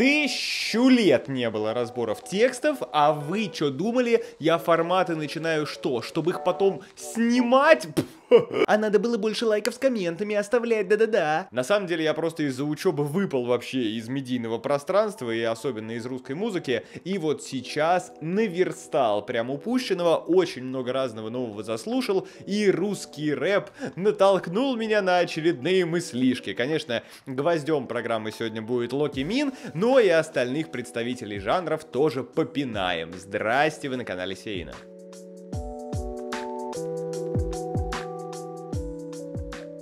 Тысячу лет не было разборов текстов, а вы что думали, я форматы начинаю что, чтобы их потом снимать? А надо было больше лайков с комментами оставлять, да-да-да. На самом деле я просто из-за учебы выпал вообще из медийного пространства и особенно из русской музыки. И вот сейчас наверстал прям упущенного, очень много разного нового заслушал. И русский рэп натолкнул меня на очередные мыслишки. Конечно, гвоздем программы сегодня будет Локи Мин, но и остальных представителей жанров тоже попинаем. Здрасте, вы на канале Сейна.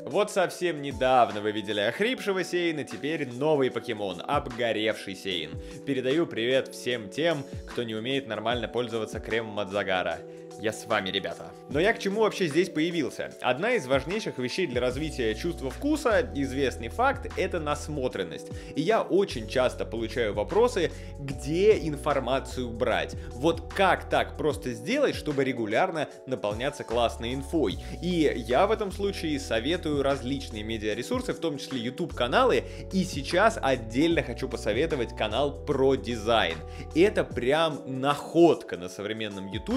Вот совсем недавно вы видели охрипшего Сейна, теперь новый покемон, обгоревший Сейн. Передаю привет всем тем, кто не умеет нормально пользоваться кремом от загара. Я с вами, ребята. Но я к чему вообще здесь появился? Одна из важнейших вещей для развития чувства вкуса, известный факт, это насмотренность. И я очень часто получаю вопросы, где информацию брать. Вот как так просто сделать, чтобы регулярно наполняться классной инфой. И я в этом случае советую различные медиаресурсы, в том числе YouTube каналы. И сейчас отдельно хочу посоветовать канал про дизайн. Это прям находка на современном YouTube.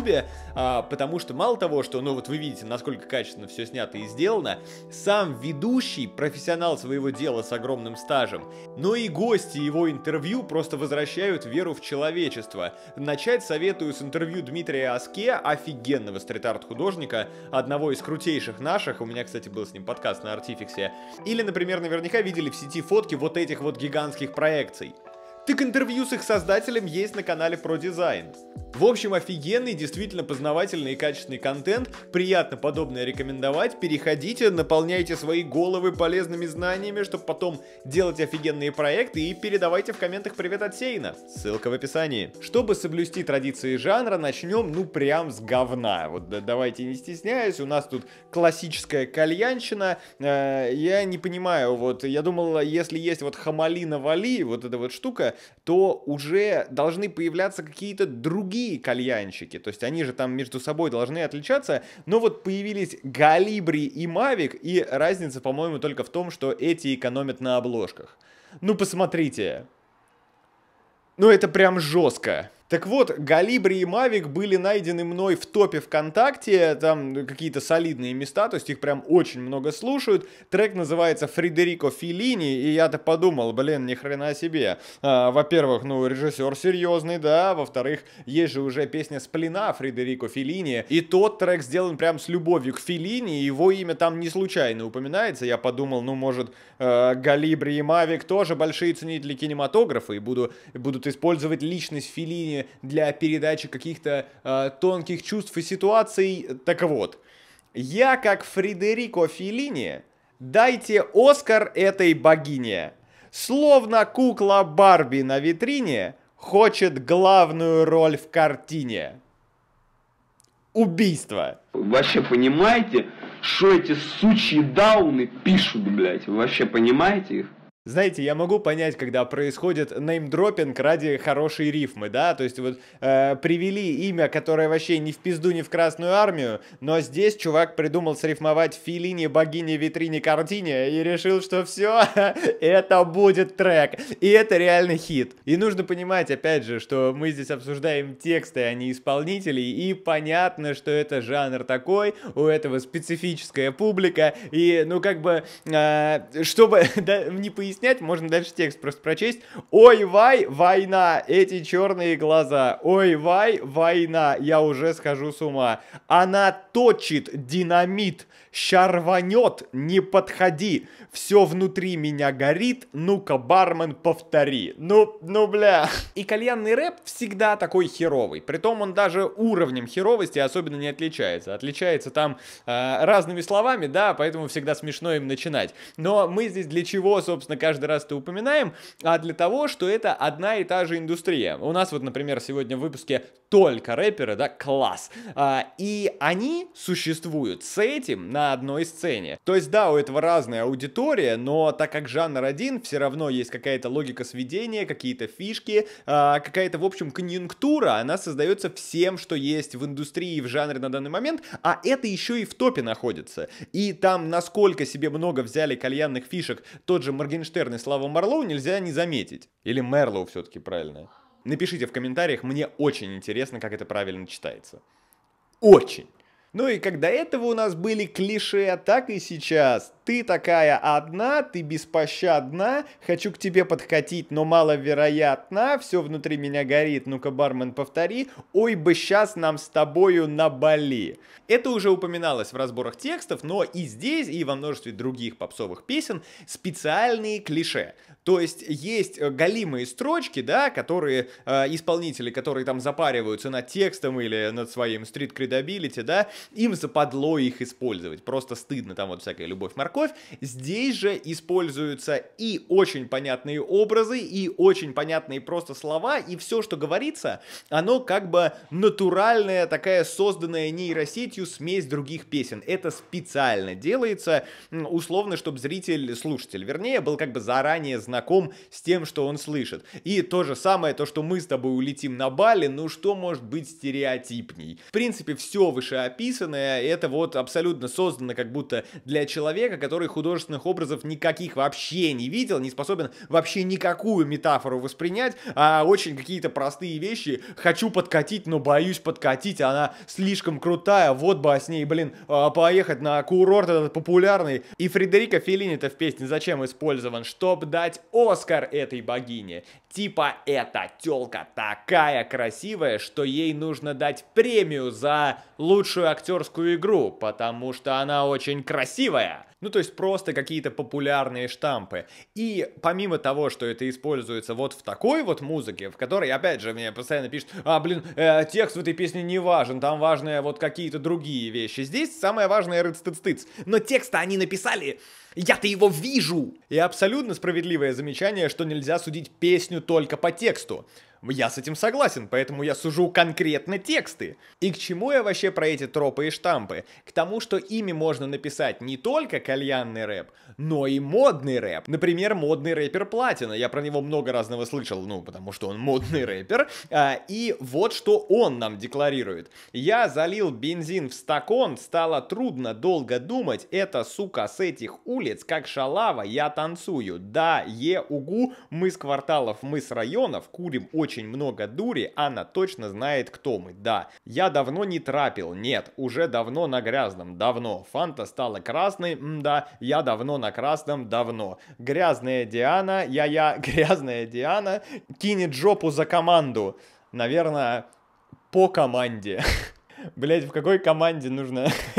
А, потому что мало того, что, ну вот вы видите, насколько качественно все снято и сделано, сам ведущий, профессионал своего дела с огромным стажем, но и гости его интервью просто возвращают веру в человечество. Начать советую с интервью Дмитрия Аске, офигенного стрит-арт-художника, одного из крутейших наших, у меня, кстати, был с ним подкаст на Артификсе, или, например, наверняка видели в сети фотки вот этих вот гигантских проекций. Так интервью с их создателем есть на канале про дизайн. В общем, офигенный, действительно познавательный и качественный контент. Приятно подобное рекомендовать. Переходите, наполняйте свои головы полезными знаниями, чтобы потом делать офигенные проекты и передавайте в комментах привет от Сейна. Ссылка в описании. Чтобы соблюсти традиции жанра, начнем ну прям с говна. Вот да, давайте не стесняясь, у нас тут классическая кальянщина. Э, я не понимаю, вот я думал, если есть вот хамалина вали, вот эта вот штука, то уже должны появляться какие-то другие и кальянщики. То есть они же там между собой должны отличаться. Но вот появились Галибри и Мавик, и разница, по-моему, только в том, что эти экономят на обложках. Ну, посмотрите. Ну, это прям жестко. Так вот, Галибри и Мавик были найдены мной в топе ВКонтакте, там какие-то солидные места, то есть их прям очень много слушают. Трек называется «Фредерико Филини», и я-то подумал, блин, ни хрена себе. А, во-первых, ну, режиссер серьезный, да, во-вторых, есть же уже песня «Сплина» Фредерико Филини, и тот трек сделан прям с любовью к Филини, его имя там не случайно упоминается, я подумал, ну, может, э, Галибри и Мавик тоже большие ценители кинематографа, и буду, будут использовать личность Филини для передачи каких-то э, тонких чувств и ситуаций. Так вот, я как Фредерико Феллини, дайте Оскар этой богине. Словно кукла Барби на витрине хочет главную роль в картине. Убийство. вообще понимаете, что эти сучьи дауны пишут, блядь? Вы вообще понимаете их? Знаете, я могу понять, когда происходит неймдропинг ради хорошей рифмы, да, то есть вот э, привели имя, которое вообще ни в пизду, ни в Красную Армию, но здесь чувак придумал срифмовать Филини, богини, витрине, картине и решил, что все, это будет трек, и это реально хит. И нужно понимать, опять же, что мы здесь обсуждаем тексты, а не исполнителей, и понятно, что это жанр такой, у этого специфическая публика, и ну как бы, э, чтобы да, не пояснить, объяснять, можно дальше текст просто прочесть. Ой, вай, война, эти черные глаза. Ой, вай, война, я уже схожу с ума. Она точит динамит Ща рванет, не подходи. Все внутри меня горит, ну-ка, бармен, повтори. Ну, ну бля. И кальянный рэп всегда такой херовый. Притом он даже уровнем херовости особенно не отличается. Отличается там э, разными словами, да, поэтому всегда смешно им начинать. Но мы здесь для чего, собственно, каждый раз это упоминаем? А для того, что это одна и та же индустрия. У нас вот, например, сегодня в выпуске только рэперы, да, класс. А, и они существуют с этим на на одной сцене. То есть да, у этого разная аудитория, но так как жанр один, все равно есть какая-то логика сведения, какие-то фишки, а, какая-то, в общем, конъюнктура, она создается всем, что есть в индустрии, и в жанре на данный момент, а это еще и в топе находится. И там, насколько себе много взяли кальянных фишек тот же Моргенштерн и Слава Марлоу, нельзя не заметить. Или Мерлоу все-таки правильно. Напишите в комментариях, мне очень интересно, как это правильно читается. Очень. Ну и как до этого у нас были клише, так и сейчас. Ты такая одна, ты беспощадна, хочу к тебе подкатить, но маловероятно, все внутри меня горит, ну-ка, бармен, повтори, ой бы сейчас нам с тобою на Бали. Это уже упоминалось в разборах текстов, но и здесь, и во множестве других попсовых песен специальные клише. То есть есть э, галимые строчки, да, которые э, исполнители, которые там запариваются над текстом или над своим стрит кредабилити, да, им западло их использовать. Просто стыдно, там вот всякая любовь-морковь. Здесь же используются и очень понятные образы, и очень понятные просто слова, и все, что говорится, оно как бы натуральная такая созданная нейросетью смесь других песен. Это специально делается, условно, чтобы зритель, слушатель, вернее, был как бы заранее знаком знаком с тем, что он слышит. И то же самое, то, что мы с тобой улетим на Бали, ну что может быть стереотипней? В принципе, все вышеописанное, это вот абсолютно создано как будто для человека, который художественных образов никаких вообще не видел, не способен вообще никакую метафору воспринять, а очень какие-то простые вещи «хочу подкатить, но боюсь подкатить, а она слишком крутая, вот бы с ней, блин, а, поехать на курорт этот популярный». И Фредерико Феллини-то в песне зачем использован? чтобы дать давать Оскар этой богине. Типа эта тёлка такая красивая, что ей нужно дать премию за лучшую актерскую игру, потому что она очень красивая. Ну, то есть просто какие-то популярные штампы. И помимо того, что это используется вот в такой вот музыке, в которой, опять же, мне постоянно пишут, а, блин, э, текст в этой песне не важен, там важны вот какие-то другие вещи. Здесь самое важное рыц-тыц-тыц. Но текста они написали я-то его вижу! И абсолютно справедливое замечание, что нельзя судить песню только по тексту. Я с этим согласен, поэтому я сужу конкретно тексты. И к чему я вообще про эти тропы и штампы? К тому, что ими можно написать не только кальянный рэп, но и модный рэп. Например, модный рэпер Платина. Я про него много разного слышал, ну, потому что он модный рэпер. А, и вот что он нам декларирует. Я залил бензин в стакон, стало трудно долго думать. Это, сука, с этих улиц, как шалава, я танцую. Да, е, угу, мы с кварталов, мы с районов, курим очень очень много дури, Анна точно знает, кто мы. Да, я давно не трапил, нет, уже давно на грязном, давно. Фанта стала красной, М да, я давно на красном, давно. Грязная Диана, я-я, грязная Диана, кинет жопу за команду. Наверное, по команде. Блять, в какой команде нужно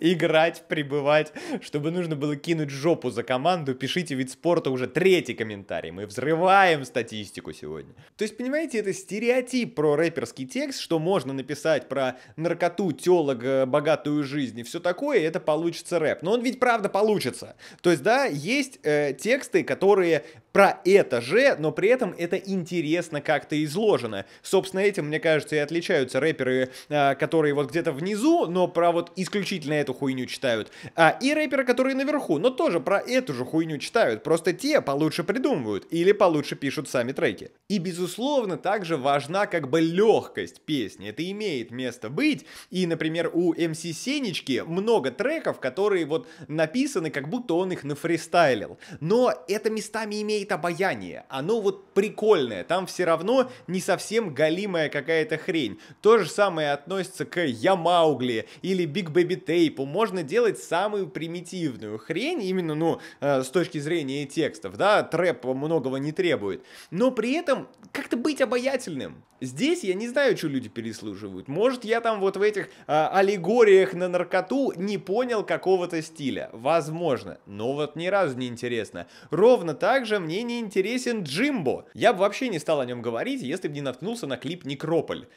играть, пребывать, чтобы нужно было кинуть жопу за команду, пишите вид спорта уже третий комментарий. Мы взрываем статистику сегодня. То есть, понимаете, это стереотип про рэперский текст, что можно написать про наркоту, телок, э, богатую жизнь и все такое, и это получится рэп. Но он ведь правда получится. То есть, да, есть э, тексты, которые про это же, но при этом это интересно как-то изложено. Собственно, этим, мне кажется, и отличаются рэперы, э, которые которые вот где-то внизу, но про вот исключительно эту хуйню читают, а, и рэперы, которые наверху, но тоже про эту же хуйню читают, просто те получше придумывают или получше пишут сами треки. И, безусловно, также важна как бы легкость песни, это имеет место быть, и, например, у МС эм Сенечки много треков, которые вот написаны, как будто он их нафристайлил, но это местами имеет обаяние, оно вот прикольное, там все равно не совсем галимая какая-то хрень. То же самое относится к «Я Маугли» или «Биг Бэби Тейпу», можно делать самую примитивную хрень, именно, ну, э, с точки зрения текстов, да, трэп многого не требует, но при этом как-то быть обаятельным. Здесь я не знаю, что люди переслуживают. Может, я там вот в этих а, аллегориях на наркоту не понял какого-то стиля. Возможно. Но вот ни разу не интересно. Ровно так же мне не интересен Джимбо. Я бы вообще не стал о нем говорить, если бы не наткнулся на клип «Некрополь».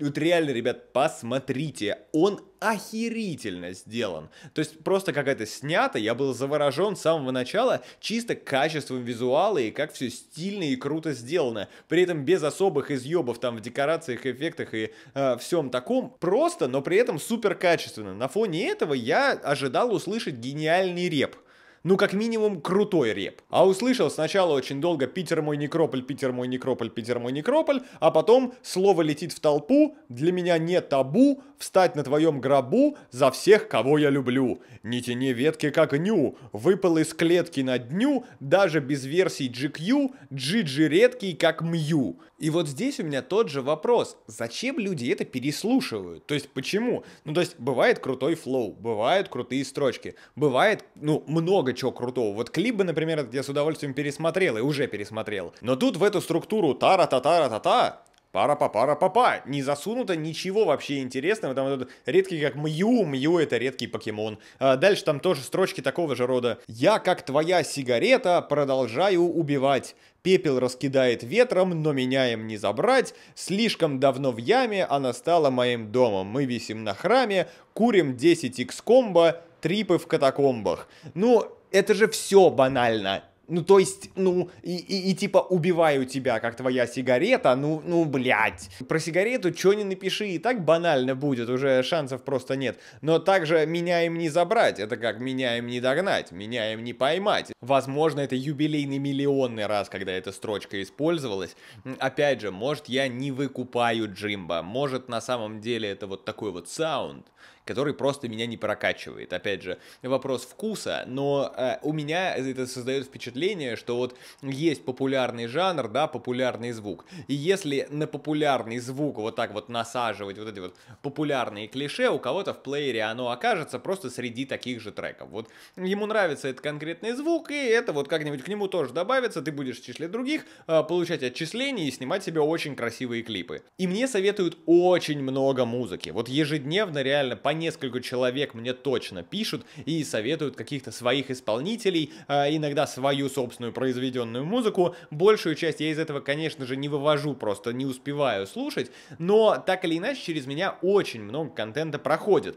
Вот реально, ребят, посмотрите, он охерительно сделан. То есть просто как это снято, я был заворожен с самого начала чисто качеством визуала и как все стильно и круто сделано. При этом без особых изъебов там в декорациях, эффектах и э, всем таком. Просто, но при этом супер качественно. На фоне этого я ожидал услышать гениальный реп – ну как минимум крутой реп. А услышал сначала очень долго «Питер мой некрополь, Питер мой некрополь, Питер мой некрополь», а потом слово летит в толпу «Для меня не табу, встать на твоем гробу за всех, кого я люблю. Не тяни ветки как ню, выпал из клетки на дню, даже без версий GQ, Джиджи редкий как Мью». И вот здесь у меня тот же вопрос. Зачем люди это переслушивают? То есть почему? Ну, то есть бывает крутой флоу, бывают крутые строчки, бывает, ну, много чего крутого. Вот клип бы, например, я с удовольствием пересмотрел и уже пересмотрел. Но тут в эту структуру тара-та-тара-та-та пара папара папа Не засунуто ничего вообще интересного. Там этот редкий как Мью. Мью это редкий покемон. А дальше там тоже строчки такого же рода. Я, как твоя сигарета, продолжаю убивать. Пепел раскидает ветром, но меня им не забрать. Слишком давно в яме она стала моим домом. Мы висим на храме, курим 10 икс комбо, трипы в катакомбах. Ну, это же все банально. Ну, то есть, ну, и, и, и типа убиваю тебя, как твоя сигарета, ну, ну, блядь. Про сигарету что не напиши, и так банально будет, уже шансов просто нет. Но также меня им не забрать, это как меня им не догнать, меня им не поймать. Возможно, это юбилейный миллионный раз, когда эта строчка использовалась. Опять же, может, я не выкупаю Джимба, может, на самом деле это вот такой вот саунд который просто меня не прокачивает. Опять же, вопрос вкуса, но э, у меня это создает впечатление, что вот есть популярный жанр, да, популярный звук. И если на популярный звук вот так вот насаживать вот эти вот популярные клише, у кого-то в плеере оно окажется просто среди таких же треков. Вот ему нравится этот конкретный звук, и это вот как-нибудь к нему тоже добавится, ты будешь в числе других э, получать отчисления и снимать себе очень красивые клипы. И мне советуют очень много музыки. Вот ежедневно реально по несколько человек мне точно пишут и советуют каких-то своих исполнителей, а, иногда свою собственную произведенную музыку. Большую часть я из этого, конечно же, не вывожу, просто не успеваю слушать, но так или иначе через меня очень много контента проходит.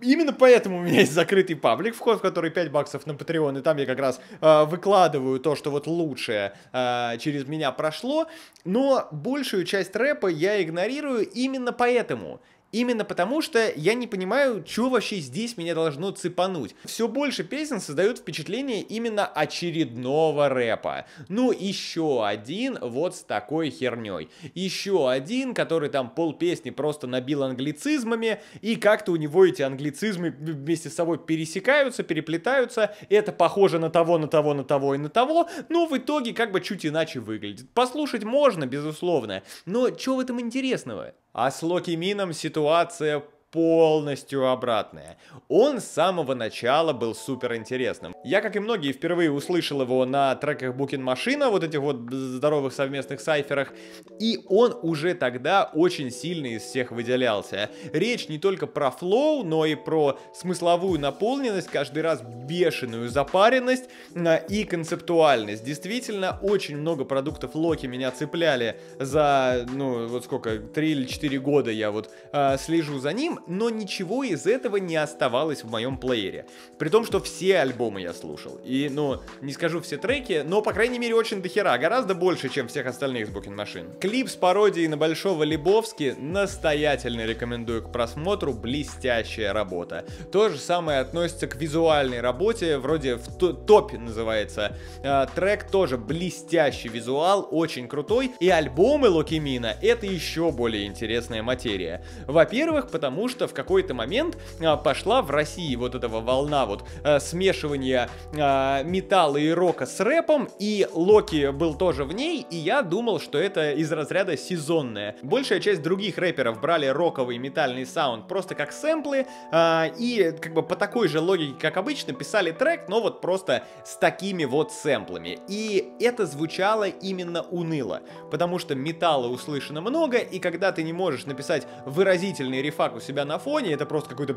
Именно поэтому у меня есть закрытый паблик, вход в который 5 баксов на Patreon, и там я как раз э, выкладываю то, что вот лучшее э, через меня прошло, но большую часть рэпа я игнорирую именно поэтому. Именно потому, что я не понимаю, что вообще здесь меня должно цепануть. Все больше песен создают впечатление именно очередного рэпа. Ну, еще один вот с такой херней. Еще один, который там пол песни просто набил англицизмами, и как-то у него эти англицизмы вместе с собой пересекаются, переплетаются. Это похоже на того, на того, на того и на того, но ну, в итоге как бы чуть иначе выглядит. Послушать можно, безусловно, но что в этом интересного? А с Локи Мином ситуация полностью обратное. Он с самого начала был супер интересным. Я, как и многие, впервые услышал его на треках Booking Машина, вот этих вот здоровых совместных сайферах, и он уже тогда очень сильно из всех выделялся. Речь не только про флоу, но и про смысловую наполненность, каждый раз бешеную запаренность а, и концептуальность. Действительно, очень много продуктов Локи меня цепляли за, ну, вот сколько, 3 или 4 года я вот э, слежу за ним, но ничего из этого не оставалось в моем плеере. При том, что все альбомы я слушал. И, ну, не скажу все треки, но, по крайней мере, очень дохера. Гораздо больше, чем всех остальных из Букин Машин. Клип с пародией на Большого Лебовски настоятельно рекомендую к просмотру. Блестящая работа. То же самое относится к визуальной работе. Вроде в топе называется. А, трек тоже блестящий визуал, очень крутой. И альбомы Лукимина это еще более интересная материя. Во-первых, потому что в какой-то момент а, пошла в России вот этого волна вот э, смешивания а, металла и рока с рэпом, и Локи был тоже в ней, и я думал, что это из разряда сезонное. Большая часть других рэперов брали роковый метальный саунд просто как сэмплы, а, и как бы по такой же логике, как обычно, писали трек, но вот просто с такими вот сэмплами. И это звучало именно уныло, потому что металла услышано много, и когда ты не можешь написать выразительный рефак у себя врага на фоне, это просто какой-то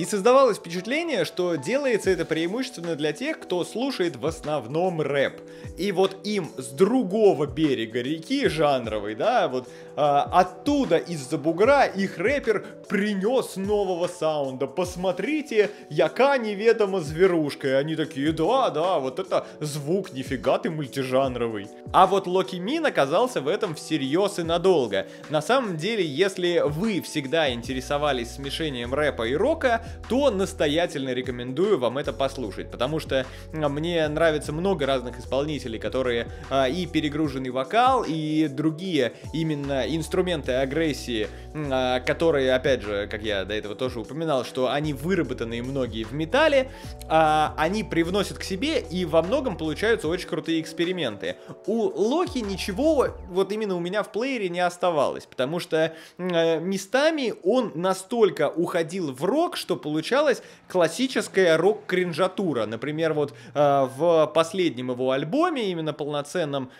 И создавалось впечатление, что делается это преимущественно для тех, кто слушает в основном рэп. И вот им с другого берега реки, жанровой, да, вот э, оттуда из-за бугра их рэпер принес нового саунда. Посмотрите, яка неведомо зверушка. И они такие, да, да, вот это звук, нифига ты мультижанровый. А вот Локи Мин оказался в этом всерьез и надолго. На самом деле, если вы всегда интересовались смешением рэпа и рока, то настоятельно рекомендую вам это послушать, потому что мне нравится много разных исполнителей, которые а, и перегруженный вокал, и другие именно инструменты агрессии, а, которые, опять же, как я до этого тоже упоминал, что они выработанные многие в металле, а, они привносят к себе и во многом получаются очень крутые эксперименты. У Лохи ничего вот именно у меня в плеере не оставалось, потому что э, местами он настолько уходил в рок, что получалась классическая рок-кринжатура. Например, вот э, в последнем его альбоме, именно полноценном,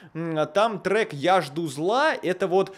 там трек «Я жду зла» — это вот э,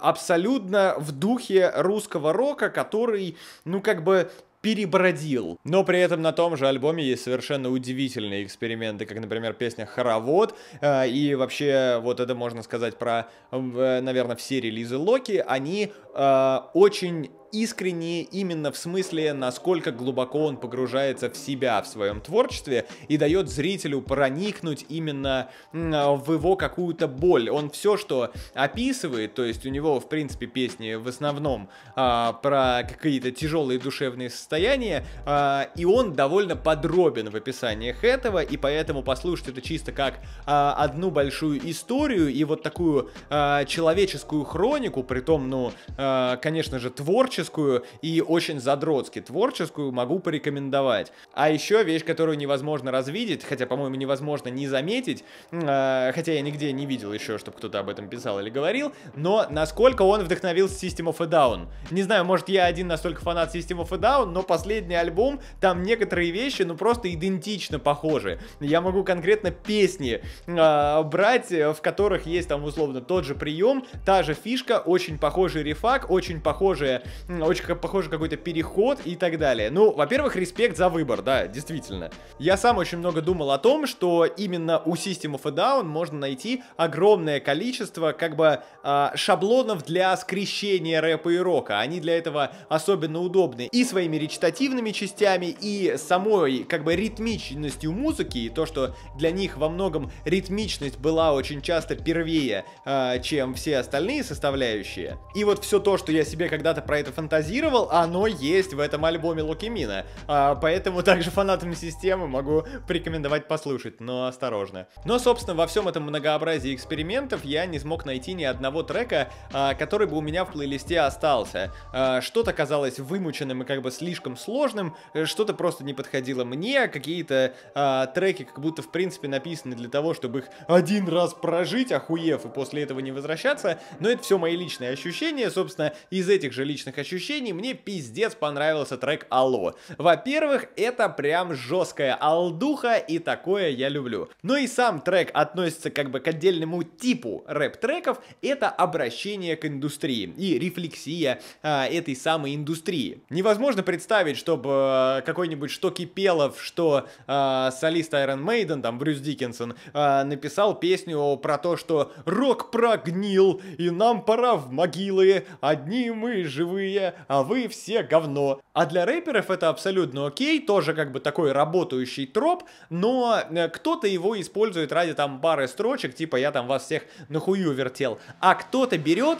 абсолютно в духе русского рока, который, ну, как бы перебродил. Но при этом на том же альбоме есть совершенно удивительные эксперименты, как, например, песня «Хоровод», э, и вообще вот это можно сказать про, э, наверное, все релизы Локи, они э, очень искренне именно в смысле, насколько глубоко он погружается в себя в своем творчестве и дает зрителю проникнуть именно а, в его какую-то боль. Он все, что описывает, то есть у него, в принципе, песни в основном а, про какие-то тяжелые душевные состояния, а, и он довольно подробен в описаниях этого, и поэтому послушать это чисто как а, одну большую историю и вот такую а, человеческую хронику, при том, ну, а, конечно же, творчество творческую и очень задротски творческую могу порекомендовать. А еще вещь, которую невозможно развидеть, хотя, по-моему, невозможно не заметить, э, хотя я нигде не видел еще, чтобы кто-то об этом писал или говорил, но насколько он вдохновил System of a Down. Не знаю, может, я один настолько фанат System of a Down, но последний альбом, там некоторые вещи, ну, просто идентично похожи. Я могу конкретно песни а, э, брать, в которых есть там, условно, тот же прием, та же фишка, очень похожий рефак, очень похожая очень похоже какой-то переход и так далее. Ну, во-первых, респект за выбор, да, действительно. Я сам очень много думал о том, что именно у System of a Down можно найти огромное количество как бы э, шаблонов для скрещения рэпа и рока. Они для этого особенно удобны и своими речитативными частями, и самой как бы ритмичностью музыки, и то, что для них во многом ритмичность была очень часто первее, э, чем все остальные составляющие. И вот все то, что я себе когда-то про это фантазировал, оно есть в этом альбоме Лукимина. А, поэтому также фанатам системы могу порекомендовать послушать, но осторожно. Но, собственно, во всем этом многообразии экспериментов я не смог найти ни одного трека, а, который бы у меня в плейлисте остался. А, что-то казалось вымученным и как бы слишком сложным, э, что-то просто не подходило мне, а какие-то а, треки как будто в принципе написаны для того, чтобы их один раз прожить, охуев, и после этого не возвращаться. Но это все мои личные ощущения, собственно, из этих же личных ощущений ощущений мне пиздец понравился трек «Алло». Во-первых, это прям жесткая алдуха, и такое я люблю. Но и сам трек относится как бы к отдельному типу рэп-треков, это обращение к индустрии и рефлексия а, этой самой индустрии. Невозможно представить, чтобы э, какой-нибудь что Кипелов, что а, солист Iron Maiden, там Брюс Диккенсон, а, написал песню про то, что рок прогнил, и нам пора в могилы, одни мы живые, плохие, а вы все говно. А для рэперов это абсолютно окей, тоже как бы такой работающий троп, но э, кто-то его использует ради там пары строчек, типа я там вас всех нахую вертел, а кто-то берет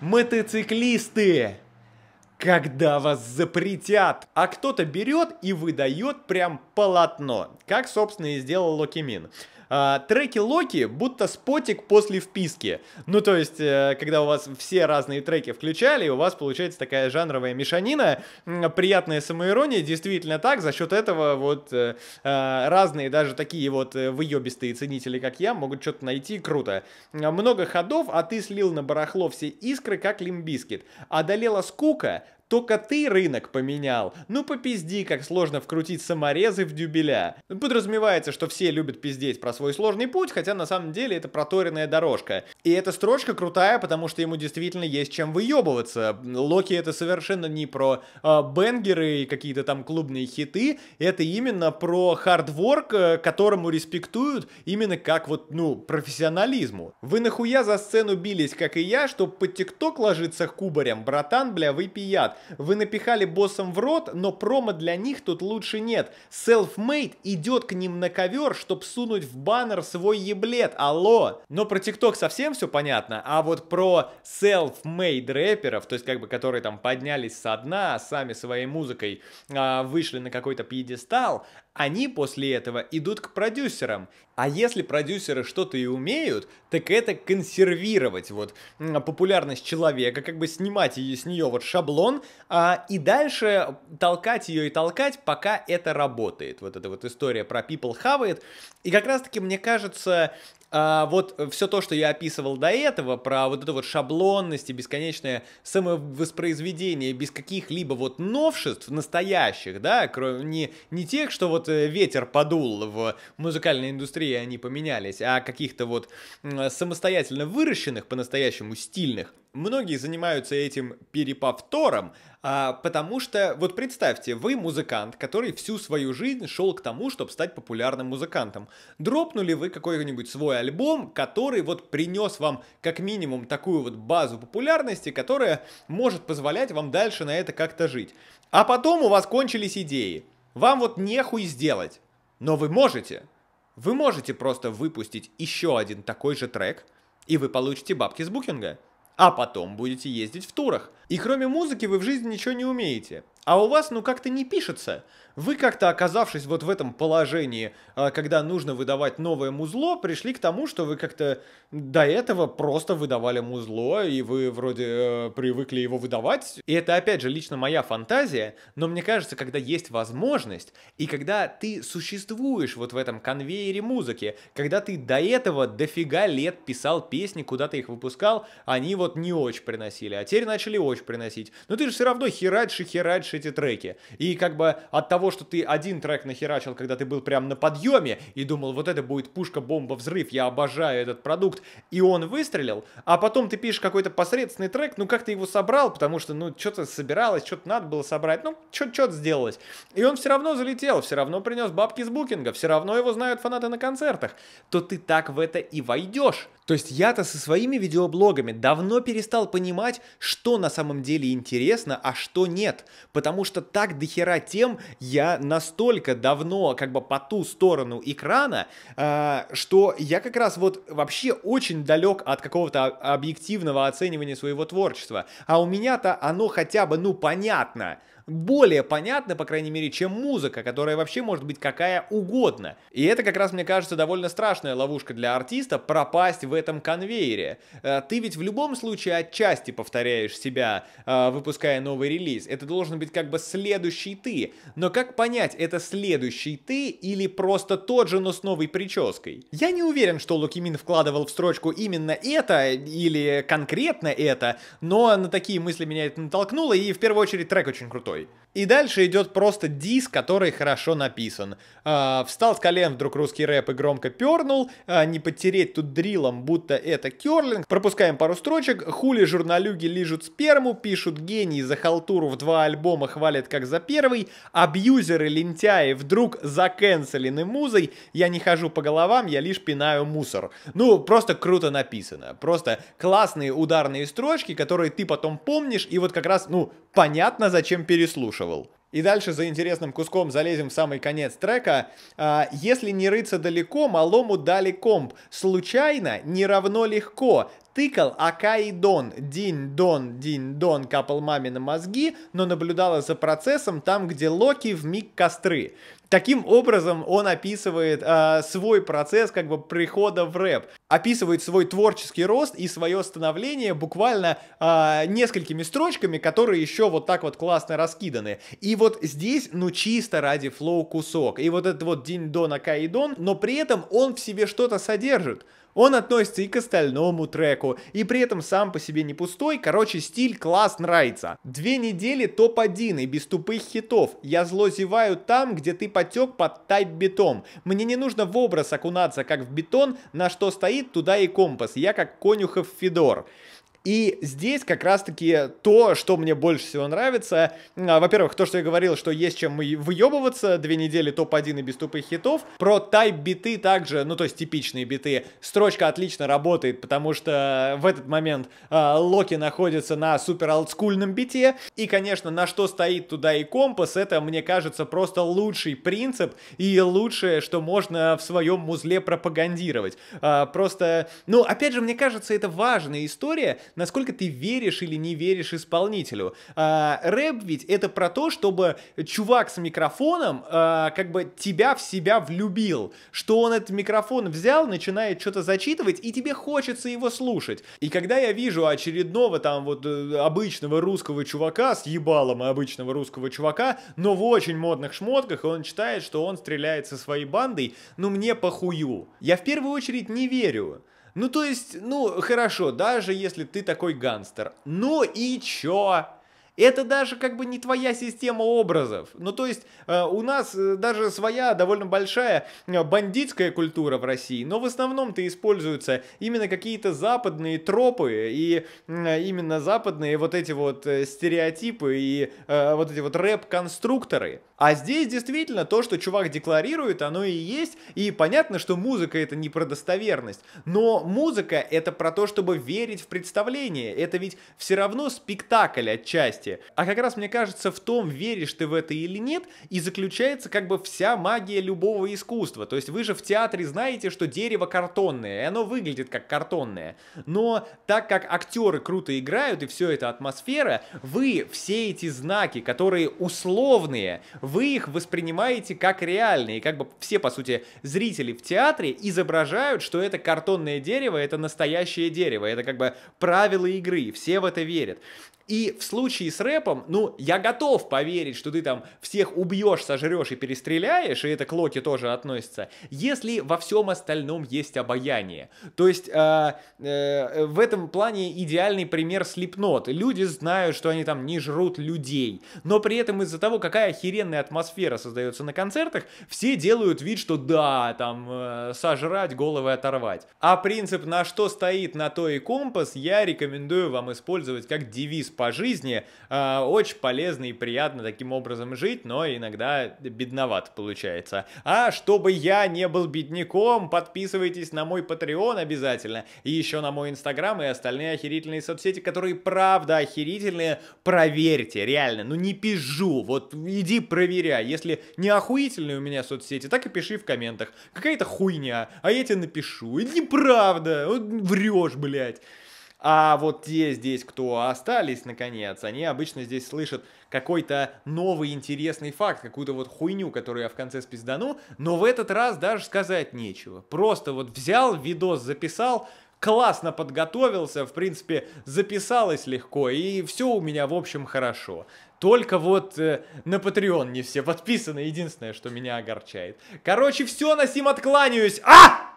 мотоциклисты когда вас запретят. А кто-то берет и выдает прям полотно, как, собственно, и сделал Локимин. А, треки Локи будто спотик после вписки. Ну, то есть, э, когда у вас все разные треки включали, у вас получается такая жанровая мешанина, приятная самоирония, действительно так, за счет этого вот э, э, разные даже такие вот выебистые ценители, как я, могут что-то найти, круто. Много ходов, а ты слил на барахло все искры, как лимбискет. Одолела скука, только ты рынок поменял. Ну попизди, как сложно вкрутить саморезы в дюбеля. Подразумевается, что все любят пиздеть про свой сложный путь, хотя на самом деле это проторенная дорожка. И эта строчка крутая, потому что ему действительно есть чем выебываться. Локи это совершенно не про э, а, бенгеры и какие-то там клубные хиты, это именно про хардворк, э, которому респектуют именно как вот, ну, профессионализму. Вы нахуя за сцену бились, как и я, чтобы под тикток ложиться кубарем? Братан, бля, вы пият. Вы напихали боссом в рот, но промо для них тут лучше нет. Selfmade идет к ним на ковер, чтобы сунуть в баннер свой еблет. Алло! Но про ТикТок совсем все понятно, а вот про self-made рэперов, то есть как бы которые там поднялись со дна, сами своей музыкой э, вышли на какой-то пьедестал, они после этого идут к продюсерам. А если продюсеры что-то и умеют, так это консервировать вот популярность человека, как бы снимать ее, с нее вот шаблон, а, и дальше толкать ее и толкать, пока это работает. Вот эта вот история про people Have It. И как раз-таки, мне кажется, а, вот все то, что я описывал до этого, про вот эту вот шаблонность и бесконечное самовоспроизведение без каких-либо вот новшеств настоящих, да, кроме не, не тех, что вот э, ветер подул в музыкальной индустрии, они поменялись, а каких-то вот самостоятельно выращенных, по-настоящему стильных, многие занимаются этим переповтором, а, потому что, вот представьте, вы музыкант, который всю свою жизнь шел к тому, чтобы стать популярным музыкантом. Дропнули вы какой-нибудь свой альбом, который вот принес вам как минимум такую вот базу популярности, которая может позволять вам дальше на это как-то жить. А потом у вас кончились идеи. Вам вот нехуй сделать. Но вы можете. Вы можете просто выпустить еще один такой же трек, и вы получите бабки с букинга. А потом будете ездить в турах – и кроме музыки вы в жизни ничего не умеете. А у вас, ну, как-то не пишется. Вы как-то, оказавшись вот в этом положении, а, когда нужно выдавать новое музло, пришли к тому, что вы как-то до этого просто выдавали музло, и вы вроде э, привыкли его выдавать. И это, опять же, лично моя фантазия, но мне кажется, когда есть возможность, и когда ты существуешь вот в этом конвейере музыки, когда ты до этого дофига лет писал песни, куда то их выпускал, они вот не очень приносили, а теперь начали очень хочешь приносить, но ты же все равно херачишь и херачишь эти треки. И как бы от того, что ты один трек нахерачил, когда ты был прям на подъеме и думал, вот это будет пушка, бомба, взрыв, я обожаю этот продукт, и он выстрелил, а потом ты пишешь какой-то посредственный трек, ну как ты его собрал, потому что, ну, что-то собиралось, что-то надо было собрать, ну, что-то сделалось. И он все равно залетел, все равно принес бабки с букинга, все равно его знают фанаты на концертах, то ты так в это и войдешь. То есть я-то со своими видеоблогами давно перестал понимать, что на самом самом деле интересно, а что нет. Потому что так дохера тем я настолько давно как бы по ту сторону экрана, э, что я как раз вот вообще очень далек от какого-то объективного оценивания своего творчества. А у меня-то оно хотя бы, ну, понятно более понятна, по крайней мере, чем музыка, которая вообще может быть какая угодно. И это как раз, мне кажется, довольно страшная ловушка для артиста пропасть в этом конвейере. Э, ты ведь в любом случае отчасти повторяешь себя, э, выпуская новый релиз. Это должен быть как бы следующий ты. Но как понять, это следующий ты или просто тот же, но с новой прической? Я не уверен, что Лукимин вкладывал в строчку именно это или конкретно это, но на такие мысли меня это натолкнуло, и в первую очередь трек очень крутой. p o s И дальше идет просто дис, который хорошо написан. Э, встал с колен вдруг русский рэп и громко пернул, э, не потереть тут дрилом, будто это керлинг. Пропускаем пару строчек, хули журналюги лижут сперму, пишут гений за халтуру в два альбома хвалят как за первый, абьюзеры лентяи вдруг закенселены музой, я не хожу по головам, я лишь пинаю мусор. Ну, просто круто написано, просто классные ударные строчки, которые ты потом помнишь, и вот как раз, ну, понятно, зачем переслушать прослушивал. И дальше за интересным куском залезем в самый конец трека. А, если не рыться далеко, малому дали комп. Случайно не равно легко. Тыкал Акаидон, динь-дон, динь-дон, капал маме на мозги, но наблюдала за процессом там, где Локи в миг костры. Таким образом он описывает э, свой процесс как бы прихода в рэп, описывает свой творческий рост и свое становление буквально э, несколькими строчками, которые еще вот так вот классно раскиданы. И вот здесь, ну чисто ради флоу кусок. И вот этот вот день Дона кайдон, но при этом он в себе что-то содержит. Он относится и к остальному треку, и при этом сам по себе не пустой, короче, стиль класс нравится. Две недели топ-1 и без тупых хитов. Я зло зеваю там, где ты потек под тайп бетон Мне не нужно в образ окунаться, как в бетон, на что стоит, туда и компас. Я как конюхов Федор. И здесь как раз-таки то, что мне больше всего нравится. А, во-первых, то, что я говорил, что есть чем выебываться. Две недели топ-1 и без тупых хитов. Про тайп-биты также, ну то есть типичные биты. Строчка отлично работает, потому что в этот момент э, Локи находится на супер олдскульном бите. И, конечно, на что стоит туда и компас, это, мне кажется, просто лучший принцип и лучшее, что можно в своем музле пропагандировать. Э, просто, ну, опять же, мне кажется, это важная история, насколько ты веришь или не веришь исполнителю. А, рэп ведь это про то, чтобы чувак с микрофоном а, как бы тебя в себя влюбил, что он этот микрофон взял, начинает что-то зачитывать, и тебе хочется его слушать. И когда я вижу очередного там вот э, обычного русского чувака с ебалом обычного русского чувака, но в очень модных шмотках, и он читает, что он стреляет со своей бандой, ну мне похую. Я в первую очередь не верю. Ну, то есть, ну, хорошо, даже если ты такой гангстер. Ну и чё? Это даже как бы не твоя система образов. Ну, то есть э, у нас э, даже своя довольно большая э, бандитская культура в России, но в основном-то используются именно какие-то западные тропы и э, именно западные вот эти вот э, стереотипы и э, вот эти вот рэп-конструкторы. А здесь действительно то, что чувак декларирует, оно и есть. И понятно, что музыка это не про достоверность, но музыка это про то, чтобы верить в представление. Это ведь все равно спектакль отчасти счастье. А как раз, мне кажется, в том, веришь ты в это или нет, и заключается как бы вся магия любого искусства. То есть вы же в театре знаете, что дерево картонное, и оно выглядит как картонное. Но так как актеры круто играют, и все это атмосфера, вы все эти знаки, которые условные, вы их воспринимаете как реальные. И как бы все, по сути, зрители в театре изображают, что это картонное дерево, это настоящее дерево, это как бы правила игры, все в это верят. И в случае с рэпом, ну, я готов поверить, что ты там всех убьешь, сожрешь и перестреляешь, и это к Локи тоже относится, если во всем остальном есть обаяние. То есть э, э, в этом плане идеальный пример слепнот. Люди знают, что они там не жрут людей, но при этом из-за того, какая охеренная атмосфера создается на концертах, все делают вид, что да, там э, сожрать, головы оторвать. А принцип «на что стоит, на то и компас» я рекомендую вам использовать как девиз по жизни. А, очень полезно и приятно таким образом жить, но иногда бедноват получается. А чтобы я не был бедняком, подписывайтесь на мой Patreon обязательно. И еще на мой Инстаграм и остальные охерительные соцсети, которые правда охерительные. Проверьте, реально. Ну не пижу. Вот иди проверяй. Если не охуительные у меня соцсети, так и пиши в комментах. Какая-то хуйня. А я тебе напишу. Это неправда. Вот врешь, блядь. А вот те здесь, кто остались, наконец, они обычно здесь слышат какой-то новый интересный факт, какую-то вот хуйню, которую я в конце спиздану, но в этот раз даже сказать нечего. Просто вот взял, видос записал, классно подготовился, в принципе, записалось легко, и все у меня, в общем, хорошо. Только вот э, на Patreon не все подписаны, единственное, что меня огорчает. Короче, все, на сим откланяюсь. А!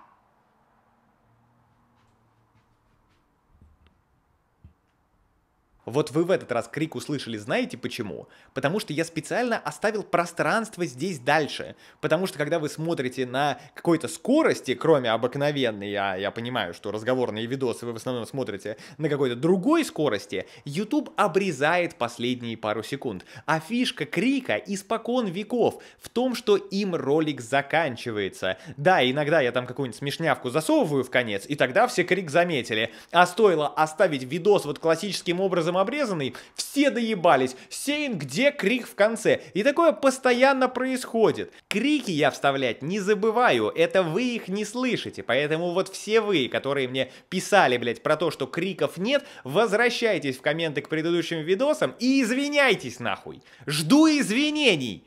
Вот вы в этот раз крик услышали, знаете почему? Потому что я специально оставил пространство здесь дальше. Потому что когда вы смотрите на какой-то скорости, кроме обыкновенной, я, я понимаю, что разговорные видосы вы в основном смотрите на какой-то другой скорости, YouTube обрезает последние пару секунд. А фишка крика испокон веков в том, что им ролик заканчивается. Да, иногда я там какую-нибудь смешнявку засовываю в конец, и тогда все крик заметили. А стоило оставить видос вот классическим образом летом обрезанный, все доебались. Сейн, где крик в конце? И такое постоянно происходит. Крики я вставлять не забываю, это вы их не слышите. Поэтому вот все вы, которые мне писали, блядь, про то, что криков нет, возвращайтесь в комменты к предыдущим видосам и извиняйтесь нахуй. Жду извинений.